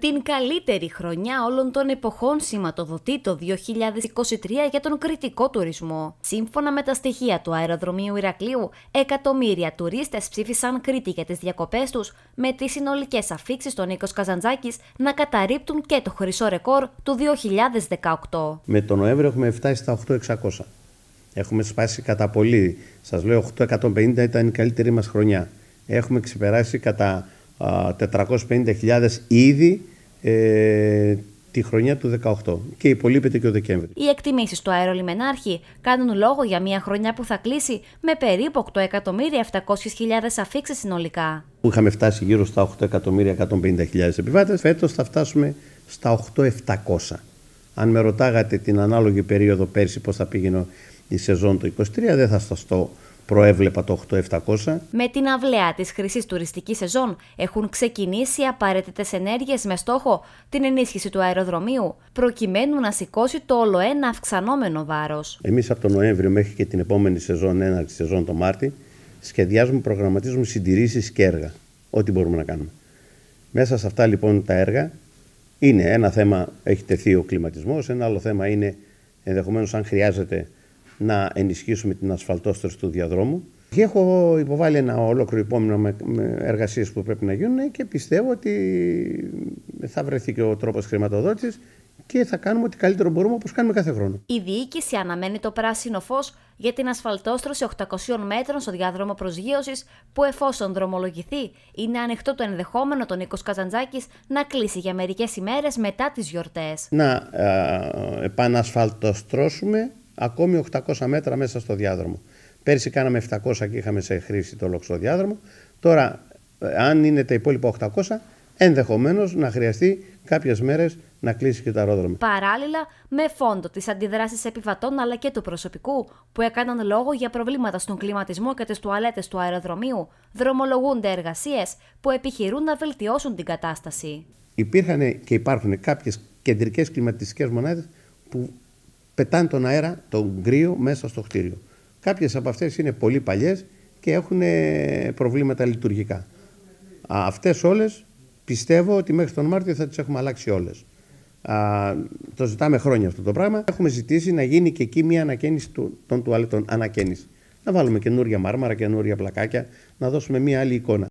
την καλύτερη χρονιά όλων των εποχών σηματοδοτεί το 2023 για τον κριτικό τουρισμό. Σύμφωνα με τα στοιχεία του αεροδρομίου Ηρακλείου, εκατομμύρια τουρίστες ψήφισαν Κρήτη για τις διακοπές τους, με τις συνολικές αφήξεις των Νίκος Καζαντζάκης να καταρρύπτουν και το χρυσό ρεκόρ του 2018. Με τον Νοέμβριο έχουμε φτάσει στα 8.600. Έχουμε σπάσει κατά πολύ. Σας λέω 850 ήταν η καλύτερη μας χρονιά. Έχουμε ξεπεράσει κατά 450.000 ήδη ε, τη χρονιά του 18 και υπολείπεται και ο Δεκέμβρη. Οι εκτιμήσεις του αερολιμενάρχη κάνουν λόγο για μια χρονιά που θα κλείσει με περίπου 8.700.000 αφήξεις συνολικά. Που είχαμε φτάσει γύρω στα 8.150.000 επιβάτες, φέτος θα φτάσουμε στα 8.700. Αν με ρωτάγατε την ανάλογη περίοδο πέρσι πώς θα πήγαινε η σεζόν το 23, δεν θα σας το προέβλεπα το 8700. Με την αυλαία της χρυσής τουριστικής σεζόν έχουν ξεκινήσει απαραίτητες ενέργειες με στόχο την ενίσχυση του αεροδρομίου, προκειμένου να σηκώσει το όλο ένα αυξανόμενο βάρος. Εμείς από τον Νοέμβριο μέχρι και την επόμενη σεζόν, έναρξη σεζόν το Μάρτι, σχεδιάζουμε, προγραμματίζουμε συντηρήσεις και έργα. Ό,τι μπορούμε να κάνουμε. Μέσα σε αυτά λοιπόν τα έργα είναι ένα θέμα έχει τεθεί ο κλιματισμός, ένα άλλο θέμα είναι ενδεχομένως αν χρειάζεται να ενισχύσουμε την ασφαλτόστρωση του διαδρόμου. Και έχω υποβάλει ένα ολόκληρο υπόμνημα με, με εργασίες που πρέπει να γίνουν και πιστεύω ότι θα βρεθεί και ο τρόπος χρηματοδότησης και θα κάνουμε ό,τι καλύτερο μπορούμε όπως κάνουμε κάθε χρόνο. Η διοίκηση αναμένει το πράσινο φως για την ασφαλτόστρωση 800 μέτρων στο διάδρομο προσγείωσης που, εφόσον δρομολογηθεί, είναι ανοιχτό το ενδεχόμενο τον Νίκος Καζαντζάκης να κλείσει για μερικές ημέρες μετά τις γιορτές. Να επανασφαλτοστρώσουμε ακόμη 800 μέτρα μέσα στο διάδρομο. Πέρσι κάναμε 700 και είχαμε σε χρήση το λόξο διάδρομο. Τώρα, ε, αν είναι τα υπόλοιπα 800, ενδεχομένως να χρειαστεί κάποιες μέρες να κλείσει και το αερόδρομο. Παράλληλα, με φόντο τις αντιδράσεις επιβατών αλλά και του προσωπικού που έκαναν λόγο για προβλήματα στον κλιματισμό και τις τουαλέτες του αεροδρομίου, δρομολογούνται εργασίες που επιχειρούν να βελτιώσουν την κατάσταση. Υπήρχαν και υπάρχουν κάποιες κεντρικές κλιματιστικές μονάδες που πετάνε τον αέρα, τον κρύο, μέσα στο χτίριο. Κάποιες από αυτές είναι πολύ παλιές και έχουν προβλήματα λειτουργικά. Αυτές όλες πιστεύω ότι μέχρι τον Μάρτιο θα τις έχουμε αλλάξει όλες. Α, το ζητάμε χρόνια αυτό το πράγμα. Έχουμε ζητήσει να γίνει και εκεί μια ανακαίνιση του, των τουαλετών. Ανακαίνιση. Να βάλουμε καινούρια μάρμαρα, καινούρια πλακάκια, να δώσουμε μια άλλη εικόνα.